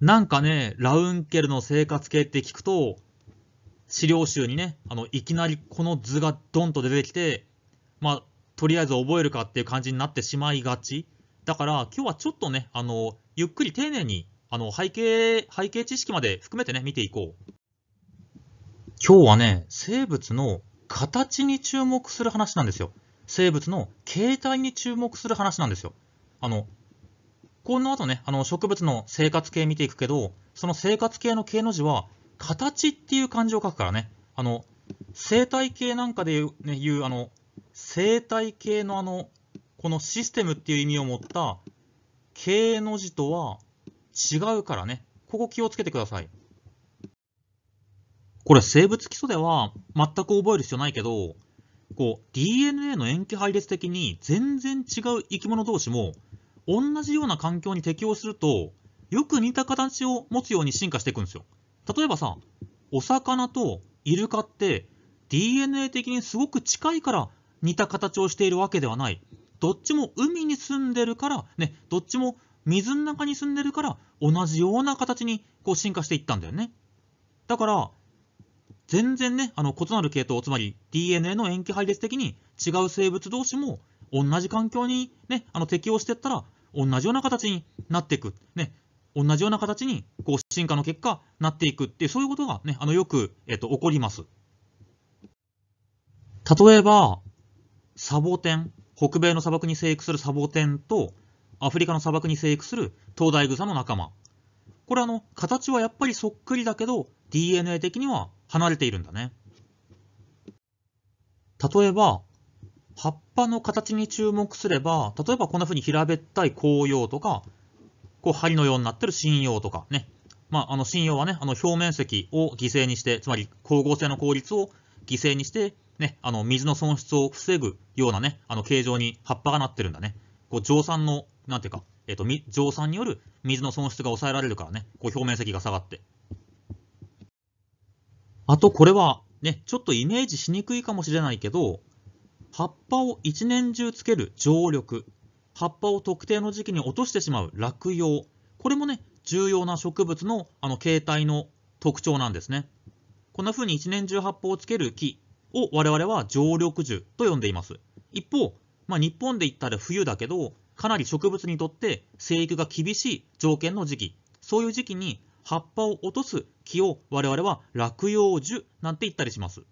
なんかね、ラウンケルの生活系って聞くと、資料集にね、あの、いきなりこの図がドンと出てきて、まあ、とりあえず覚えるかっていう感じになってしまいがち。だから、今日はちょっとね、あの、ゆっくり丁寧に、あの、背景、背景知識まで含めてね、見ていこう。今日はね、生物の形に注目する話なんですよ。生物の形態に注目する話なんですよ。あの、この後ね、あの植物の生活系見ていくけど、その生活系の系の字は、形っていう漢字を書くからね、あの生態系なんかでいう,、ね、言うあの生態系のあのこのシステムっていう意味を持った形の字とは違うからね、ここ気をつけてください。これ生物基礎では全く覚える必要ないけど、こう DNA の塩基配列的に全然違う生き物同士も同じような環境に適応すると、よく似た形を持つように進化していくんですよ。例えばさ、お魚とイルカって DNA 的にすごく近いから似た形をしているわけではない。どっちも海に住んでるから、ね、どっちも水の中に住んでるから同じような形にこう進化していったんだよね。だから、全然ね、あの異なる系統、つまり DNA の塩基配列的に違う生物同士も同じ環境にね、あの適応してったら同じような形になっていく。ね、同じような形にこう進化の結果なっていくってそういうことが、ね、あのよく、えっと、起こります。例えばサボテン北米の砂漠に生育するサボテンとアフリカの砂漠に生育する東大草の仲間これあの形はやっぱりそっくりだけど DNA 的には離れているんだね例えば葉っぱの形に注目すれば、例えばこんな風に平べったい紅葉とか、こう針のようになってる針葉とかね。まあ、あの針葉はね、あの表面積を犠牲にして、つまり光合成の効率を犠牲にして、ね、あの水の損失を防ぐようなね、あの形状に葉っぱがなってるんだね。こう蒸散の、なんていうか、えっ、ー、と、蒸散による水の損失が抑えられるからね、こう表面積が下がって。あと、これは、ね、ちょっとイメージしにくいかもしれないけど、葉っぱを一年中つける常緑、葉っぱを特定の時期に落としてしまう落葉、これもね、重要な植物のあの形態の特徴なんですね。こんな風に一年中葉っぱをつける木を我々は常緑樹と呼んでいます。一方、まあ、日本で言ったら冬だけど、かなり植物にとって生育が厳しい条件の時期、そういう時期に葉っぱを落とす木を我々は落葉樹なんて言ったりします。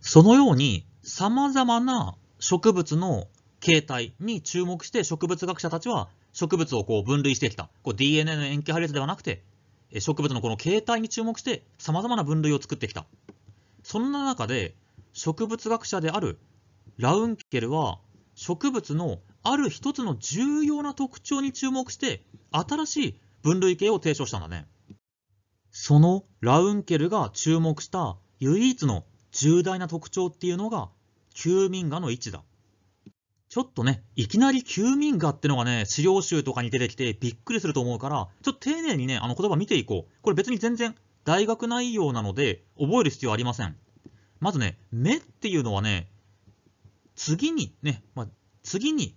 そのように様々な植物の形態に注目して植物学者たちは植物をこう分類してきた。こう DNA の塩基配列ではなくて、植物のこの形態に注目して様々な分類を作ってきた。そんな中で植物学者であるラウンケルは植物のある一つの重要な特徴に注目して新しい分類形を提唱したんだね。そのラウンケルが注目した唯一の重大な特徴っていうのが休眠蛾の位置だ。ちょっとね、いきなり休眠画ってのがね、資料集とかに出てきてびっくりすると思うから、ちょっと丁寧にね、あの言葉見ていこう。これ別に全然大学内容なので覚える必要ありません。まずね、目っていうのはね、次にね、まあ、次に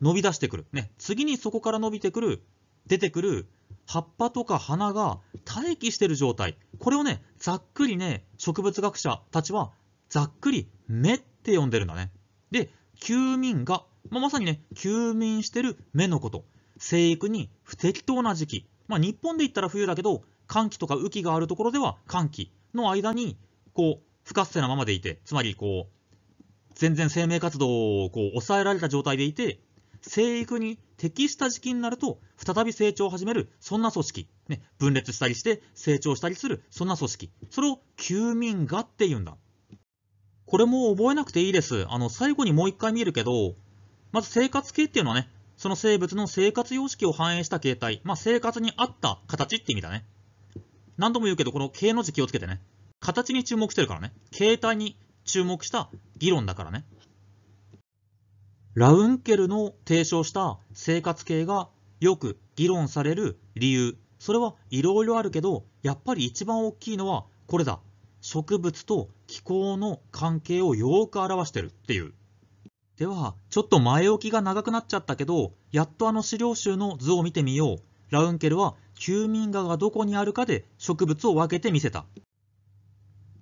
伸び出してくる。ね、次にそこから伸びてくる、出てくる葉っぱとか花が待機してる状態これをねざっくりね植物学者たちはざっくり芽って呼んでるんだねで休眠が、まあ、まさにね休眠してる芽のこと生育に不適当な時期、まあ、日本で言ったら冬だけど寒気とか雨季があるところでは寒気の間にこう不活性なままでいてつまりこう全然生命活動をこう抑えられた状態でいて生育に適した時期になると再び成長を始めるそんな組織、ね、分裂したりして成長したりするそんな組織それを休眠がっていうんだこれも覚えなくていいですあの最後にもう一回見るけどまず生活系っていうのはねその生物の生活様式を反映した形態、まあ、生活に合った形って意味だね何度も言うけどこの形の字気をつけてね形に注目してるからね形態に注目した議論だからねラウンケルの提唱した生活系がよく議論される理由それはいろいろあるけどやっぱり一番大きいのはこれだ植物と気候の関係をよく表してるっていうではちょっと前置きが長くなっちゃったけどやっとあの資料集の図を見てみようラウンケルは休眠画がどこにあるかで植物を分けてみせた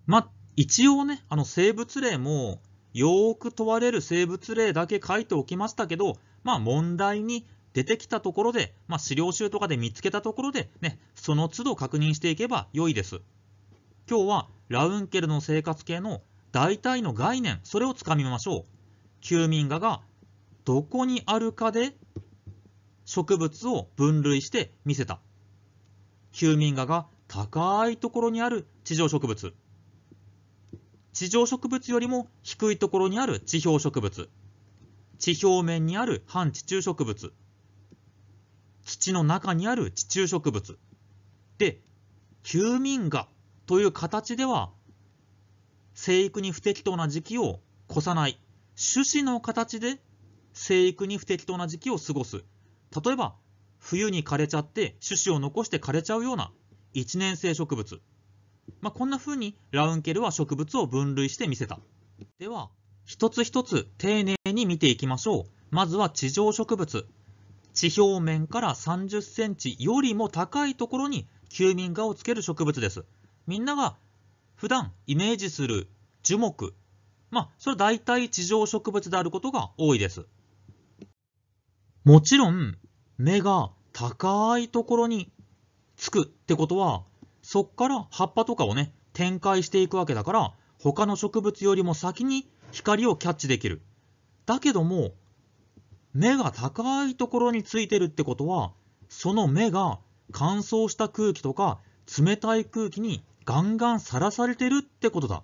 まあ一応ねあの生物例もよーく問われる生物例だけ書いておきましたけど、まあ、問題に出てきたところで、まあ、資料集とかで見つけたところで、ね、その都度確認していけば良いです。今日はラウンケルの生活系の大体の概念、それをつかみましょう。休眠画がどこにあるかで植物を分類して見せた。休眠画が高いところにある地上植物。地上植物よりも低いところにある地表植物、地表面にある反地中植物、土の中にある地中植物。で、休眠蛾という形では、生育に不適当な時期を越さない、種子の形で生育に不適当な時期を過ごす。例えば、冬に枯れちゃって種子を残して枯れちゃうような一年生植物。まあ、こんな風にラウンケルは植物を分類してみせた。では、一つ一つ丁寧に見ていきましょう。まずは地上植物。地表面から30センチよりも高いところに休眠画をつける植物です。みんなが普段イメージする樹木。まあ、それは大体地上植物であることが多いです。もちろん、目が高いところにつくってことはそっから葉っぱとかをね、展開していくわけだから、他の植物よりも先に光をキャッチできる。だけども、目が高いところについてるってことは、その目が乾燥した空気とか冷たい空気にガンガンさらされてるってことだ。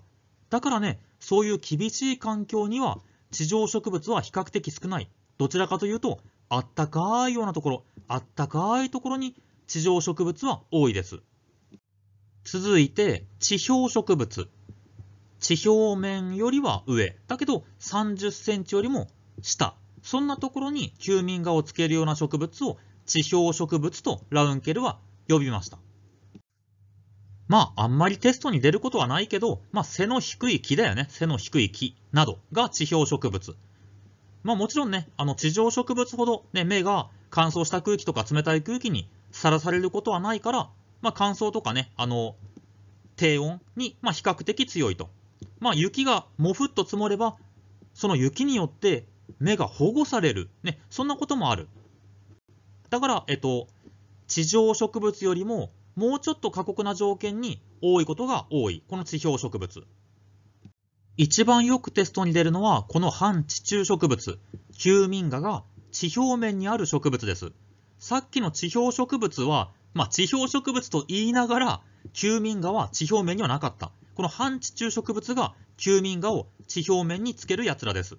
だからね、そういう厳しい環境には地上植物は比較的少ない。どちらかというと、あったかいようなところ、あったかいところに地上植物は多いです。続いて、地表植物。地表面よりは上。だけど、30センチよりも下。そんなところに休眠画をつけるような植物を地表植物とラウンケルは呼びました。まあ、あんまりテストに出ることはないけど、まあ、背の低い木だよね。背の低い木などが地表植物。まあ、もちろんね、あの地上植物ほど、ね、目が乾燥した空気とか冷たい空気にさらされることはないから、まあ、乾燥とかね、あの、低温に、まあ、比較的強いと。まあ、雪がもふっと積もれば、その雪によって目が保護される。ね、そんなこともある。だから、えっと、地上植物よりももうちょっと過酷な条件に多いことが多い。この地表植物。一番よくテストに出るのは、この反地中植物、休眠ガが地表面にある植物です。さっきの地表植物はまあ、地表植物と言いながら、休眠画は地表面にはなかった。この反地中植物が休眠画を地表面につけるやつらです。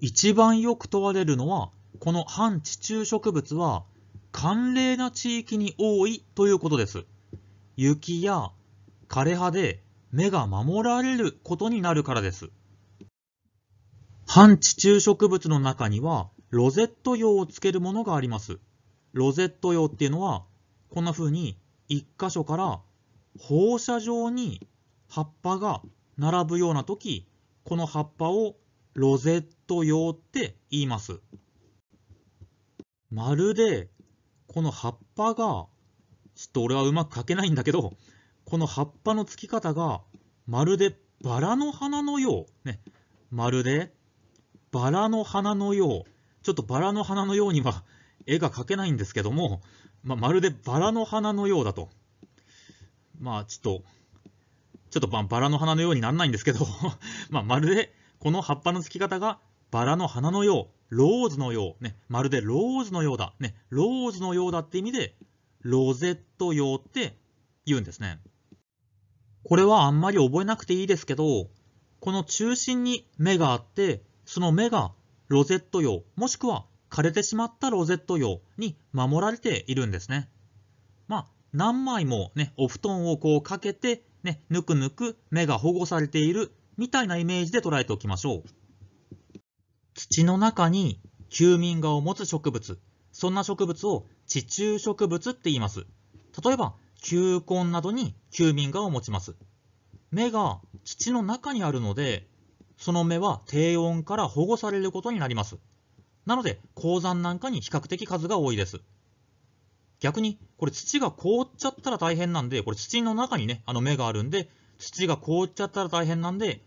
一番よく問われるのは、この反地中植物は寒冷な地域に多いということです。雪や枯れ葉で目が守られることになるからです。反地中植物の中にはロゼット葉をつけるものがあります。ロゼット用っていうのはこんな風に1箇所から放射状に葉っぱが並ぶような時この葉っぱをロゼット用って言います。まるでこの葉っぱがちょっと俺はうまく描けないんだけどこの葉っぱのつき方がまるでバラの花のよう、ね、まるでバラの花のようちょっとバラの花のようには絵が描けないんですけども、まあ、まるでバラの花のようだと。まあ、ちょっと、ちょっとバラの花のようにならないんですけど まあ、まるでこの葉っぱの付き方がバラの花のよう、ローズのよう、ね、まるでローズのようだ、ね、ローズのようだって意味で、ロゼット用って言うんですね。これはあんまり覚えなくていいですけど、この中心に目があって、その目がロゼット用、もしくは枯れてしまったロゼット葉に守られているんですね。まあ、何枚もね、お布団をこうかけて、ね、ぬくぬく目が保護されているみたいなイメージで捉えておきましょう。土の中に休眠画を持つ植物、そんな植物を地中植物って言います。例えば、球根などに休眠画を持ちます。芽が土の中にあるので、その芽は低温から保護されることになります。なので鉱山なんかに比較的数が多いです。逆にこれ土が凍っちゃったら大変なんでこれ土の中にねあの芽があるんで土が凍っちゃったら大変なんで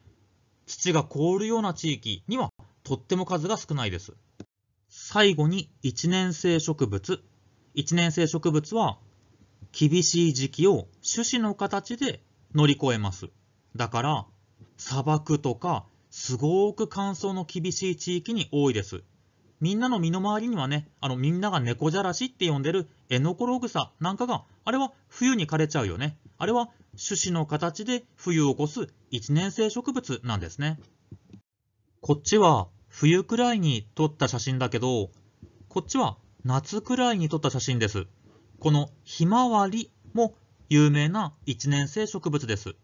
土が凍るような地域にはとっても数が少ないです。最後に一年生植物。一年生植物は厳しい時期を種子の形で乗り越えます。だから砂漠とかすごく乾燥の厳しい地域に多いです。みんなの身の回りにはね、あの、みんなが猫じゃらしって呼んでるエノコログサなんかが、あれは冬に枯れちゃうよね。あれは種子の形で冬を越す一年生植物なんですね。こっちは冬くらいに撮った写真だけど、こっちは夏くらいに撮った写真です。このひまわりも有名な一年生植物です。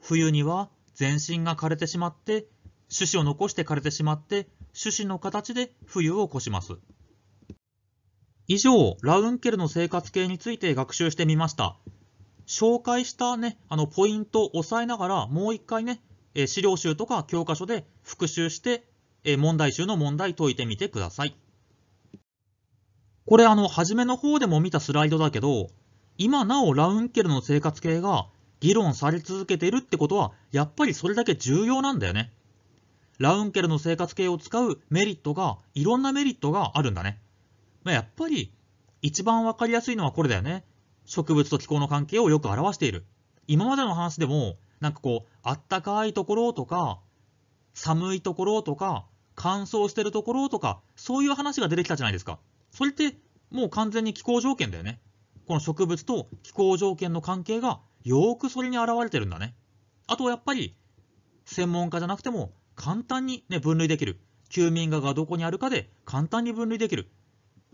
冬には全身が枯れてしまって、種子を残して枯れてしまって、種子の形で冬をこします。以上、ラウンケルの生活系について学習してみました。紹介したね、あのポイントを押さえながら、もう一回ね、え資料集とか教科書で復習して、え問題集の問題解いてみてください。これあの、初めの方でも見たスライドだけど、今なおラウンケルの生活系が議論され続けているってことは、やっぱりそれだけ重要なんだよね。ラウンケルの生活系を使うメリットが、いろんなメリットがあるんだね。まあ、やっぱり、一番わかりやすいのはこれだよね。植物と気候の関係をよく表している。今までの話でも、なんかこう、あったかいところとか、寒いところとか、乾燥してるところとか、そういう話が出てきたじゃないですか。それってもう完全に気候条件だよね。この植物と気候条件の関係がよくそれに表れてるんだね。あとやっぱり専門家じゃなくても簡単に、ね、分類できる。休眠画がどこにあるかで簡単に分類できる。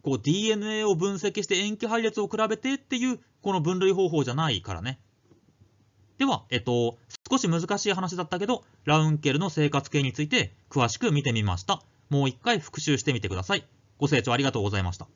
こう DNA を分析して塩基配列を比べてっていうこの分類方法じゃないからね。では、えっと、少し難しい話だったけど、ラウンケルの生活系について詳しく見てみました。もう一回復習してみてください。ご清聴ありがとうございました。